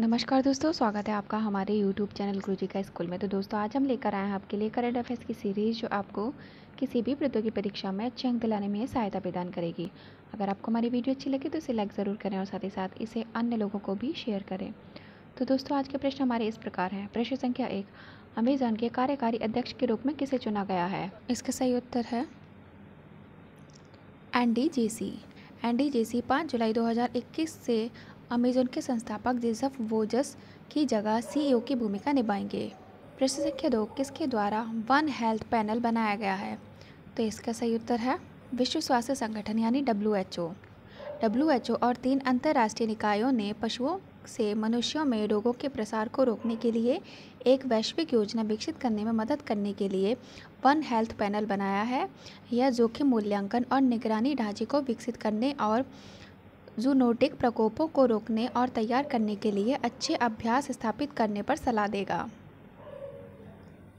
नमस्कार दोस्तों स्वागत है आपका हमारे यूट्यूब चैनल गुरुजी का स्कूल में तो दोस्तों आज हम लेकर आए हैं आपके लिए करंट अफेयर्स की सीरीज़ जो आपको किसी भी प्रतियोगी परीक्षा में अच्छे अंक दिलाने में सहायता प्रदान करेगी अगर आपको हमारी वीडियो अच्छी लगे तो इसे लाइक ज़रूर करें और साथ ही साथ इसे अन्य लोगों को भी शेयर करें तो दोस्तों आज के प्रश्न हमारे इस प्रकार हैं प्रश्न संख्या एक अमेजॉन के कार्यकारी अध्यक्ष के रूप में किसे चुना गया है इसका सही उत्तर है N D J C N D J C पाँच जुलाई इक्कीस से अमेजन के संस्थापक जेसफ वोजस की जगह सीईओ की भूमिका निभाएंगे प्रश्न संख्या दो किसके द्वारा वन हेल्थ पैनल बनाया गया है तो इसका सही उत्तर है विश्व स्वास्थ्य संगठन यानी W H O H O और तीन अंतर्राष्ट्रीय निकायों ने पशुओं से मनुष्यों में रोगों के प्रसार को रोकने के लिए एक वैश्विक योजना विकसित करने में मदद करने के लिए वन हेल्थ पैनल बनाया है यह जोखिम मूल्यांकन और निगरानी ढांचे को विकसित करने और जूनोटिक प्रकोपों को रोकने और तैयार करने के लिए अच्छे अभ्यास स्थापित करने पर सलाह देगा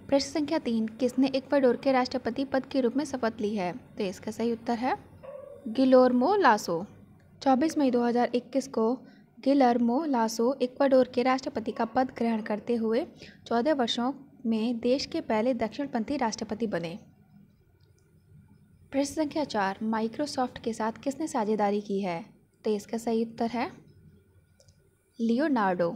प्रश्न संख्या तीन किसने इक्वाडोर के राष्ट्रपति पद के रूप में शपथ ली है तो इसका सही उत्तर है गिलोरमो लासो 24 मई 2021 को गिलोरमो लासो इक्वाडोर के राष्ट्रपति का पद ग्रहण करते हुए चौदह वर्षों में देश के पहले दक्षिणपंथी राष्ट्रपति बने प्रश्न संख्या चार माइक्रोसॉफ्ट के साथ किसने साझेदारी की है तो इसका सही उत्तर है लियोनार्डो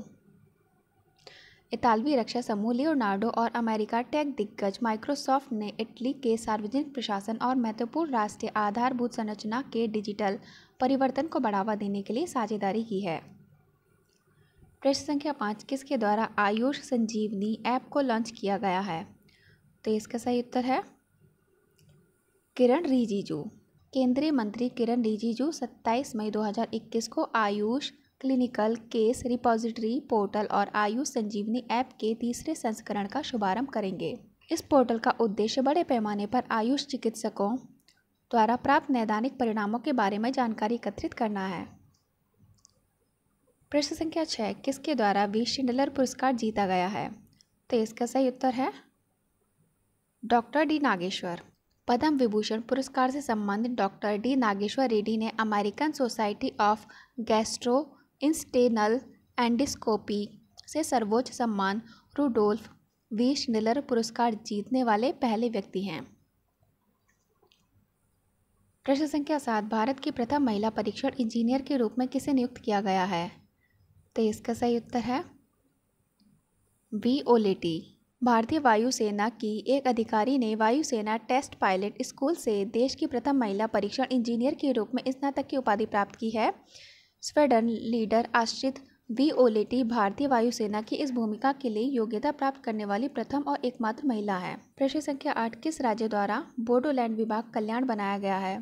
इतालवी रक्षा समूह लियोनार्डो और अमेरिका टेक दिग्गज माइक्रोसॉफ्ट ने इटली के सार्वजनिक प्रशासन और महत्वपूर्ण राष्ट्रीय आधारभूत संरचना के डिजिटल परिवर्तन को बढ़ावा देने के लिए साझेदारी की है प्रश्न संख्या पाँच किसके द्वारा आयुष संजीवनी ऐप को लॉन्च किया गया है तो इसका सही उत्तर है किरण रिजिजू केंद्रीय मंत्री किरण रिजिजू 27 मई 2021 को Ayush clinical case repository portal और आयुष संजीवनी ऐप के तीसरे संस्करण का शुभारंभ करेंगे इस पोर्टल का उद्देश्य बड़े पैमाने पर आयुष चिकित्सकों द्वारा प्राप्त नैदानिक परिणामों के बारे में जानकारी एकत्रित करना है प्रश्न संख्या छः किसके द्वारा वी शिंडलर पुरस्कार जीता गया है तो इसका सही उत्तर है डॉक्टर डी नागेश्वर पद्म विभूषण पुरस्कार से सम्मानित डॉक्टर डी नागेश्वर रेड्डी ने American society of gastrointestinal endoscopy से सर्वोच्च सम्मान रूडोल्फ वी निलर पुरस्कार जीतने वाले पहले व्यक्ति हैं प्रश्न संख्या सात भारत की प्रथम महिला परीक्षण इंजीनियर के रूप में किसे नियुक्त किया गया है तो इसका सही उत्तर है वी ओलेटी भारतीय वायुसेना की एक अधिकारी ने वायुसेना टेस्ट पायलट स्कूल से देश की प्रथम महिला परीक्षण इंजीनियर के रूप में स्नातक की उपाधि प्राप्त की है squadron leader Ashrit V Oleti भारतीय वायुसेना की इस भूमिका के लिए योग्यता प्राप्त करने वाली प्रथम और एकमात्र महिला है प्रश्न संख्या आठ किस राज्य द्वारा बोडोलैंड विभाग कल्याण बनाया गया है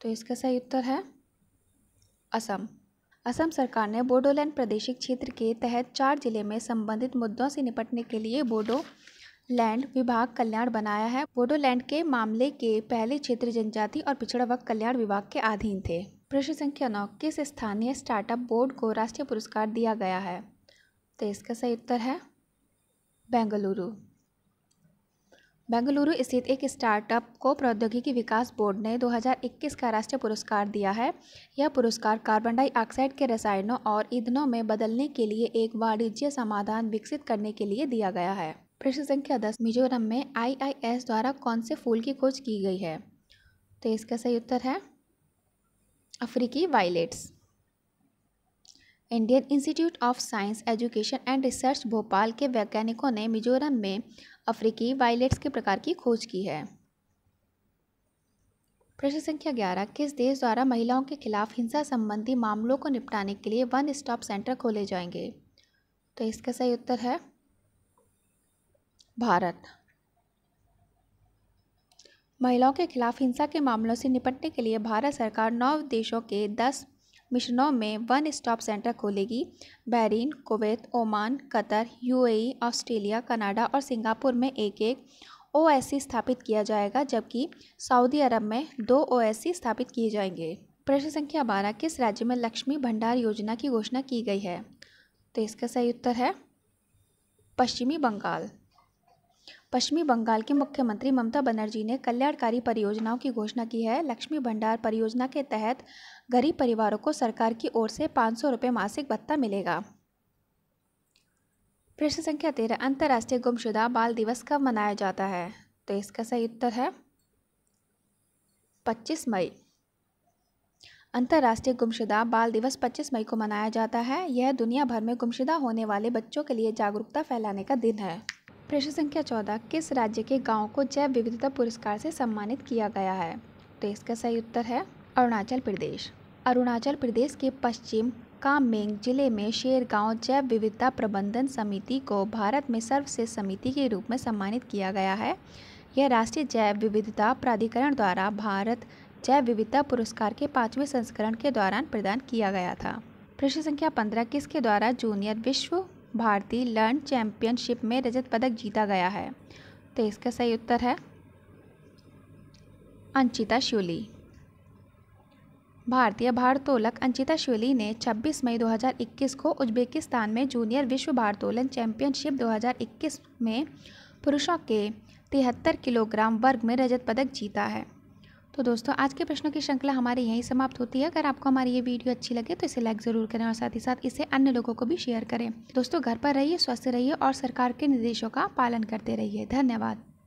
तो इसका सही उत्तर है असम असम सरकार ने बोडोलैंड प्रादेशिक क्षेत्र के तहत चार जिले में संबंधित मुद्दों से निपटने के लिए बोडो लैंड विभाग कल्याण बनाया है बोडोलैंड के मामले के पहले क्षेत्र जनजाति और पिछड़ा वर्ग कल्याण विभाग के अधीन थे प्रश्न संख्या नौ किस स्थानीय स्टार्टअप बोर्ड को राष्ट्रीय पुरस्कार दिया गया है तो इसका सही उत्तर है बेंगलुरु बेंगलुरु स्थित एक स्टार्टअप को प्रौद्योगिकी विकास बोर्ड ने 2021 का राष्ट्रीय पुरस्कार दिया है यह पुरस्कार कार्बन डाइऑक्साइड के रसायनों और ईंधनों में बदलने के लिए एक वाणिज्य समाधान विकसित करने के लिए दिया गया है प्रश्न संख्या दस मिजोरम में आई द्वारा कौन से फूल की खोज की गई है तो इसका सही उत्तर है अफ्रीकी violets Indian institute of science education and research Bhopal के वैज्ञानिकों ने मिजोरम में अफ्रीकी वायलेट्स के प्रकार की खोज की है प्रश्न संख्या ग्यारह किस देश द्वारा महिलाओं के खिलाफ हिंसा संबंधी मामलों को निपटाने के लिए वन स्टॉप सेंटर खोले जाएंगे तो इसका सही उत्तर है भारत महिलाओं के खिलाफ हिंसा के मामलों से निपटने के लिए भारत सरकार नौ देशों के दस मिशनों में वन स्टॉप सेंटर खोलेगी Bahrain Kuwait Oman Qatar UAE, Australia Canada और सिंगापुर में एक एक ओ स्थापित किया जाएगा जबकि सऊदी अरब में दो ओ स्थापित किए जाएंगे प्रश्न संख्या बारह किस राज्य में लक्ष्मी भंडार योजना की घोषणा की गई है तो इसका सही उत्तर है पश्चिमी बंगाल पश्चिमी बंगाल के मुख्यमंत्री ममता बनर्जी ने कल्याणकारी परियोजनाओं की घोषणा की है लक्ष्मी भंडार परियोजना के तहत गरीब परिवारों को सरकार की ओर से पाँच सौ रुपये मासिक भत्ता मिलेगा प्रश्न संख्या तेरह अंतर्राष्ट्रीय गुमशुदा बाल दिवस कब मनाया जाता है तो इसका सही उत्तर है पच्चीस मई अंतर्राष्ट्रीय गुमशुदा बाल दिवस पच्चीस मई को मनाया जाता है यह दुनिया भर में गुमशुदा होने वाले बच्चों के लिए जागरूकता फैलाने का दिन है प्रश्न संख्या चौदह किस राज्य के गाँव को जैव विविधता पुरस्कार से सम्मानित किया गया है तो इसका सही उत्तर है अरुणाचल प्रदेश अरुणाचल प्रदेश के पश्चिम कामेंग जिले में शेरगांव जैव विविधता प्रबंधन समिति को भारत में सर्वश्रेष्ठ समिति के रूप में सम्मानित किया गया है यह राष्ट्रीय जैव विविधता प्राधिकरण द्वारा भारत जैव विविधता पुरस्कार के पाँचवें संस्करण के दौरान प्रदान किया गया था प्रश्न संख्या पंद्रह किसके द्वारा जूनियर विश्व भारती लर्न चैंपियनशिप में रजत पदक जीता गया है तो इसका सही उत्तर है अंचिता श्यूली भारतीय भारतोलक अंकिता श्योली ने 26 मई 2021 को उज्बेकिस्तान में जूनियर विश्व भारतोलन चैंपियनशिप 2021 में पुरुषों के तिहत्तर किलोग्राम वर्ग में रजत पदक जीता है तो दोस्तों आज के प्रश्नों की श्रृंखला हमारी यहीं समाप्त होती है अगर आपको हमारी ये वीडियो अच्छी लगे तो इसे लाइक ज़रूर करें और साथ ही साथ इसे अन्य लोगों को भी शेयर करें दोस्तों घर पर रहिए स्वस्थ रहिए और सरकार के निर्देशों का पालन करते रहिए धन्यवाद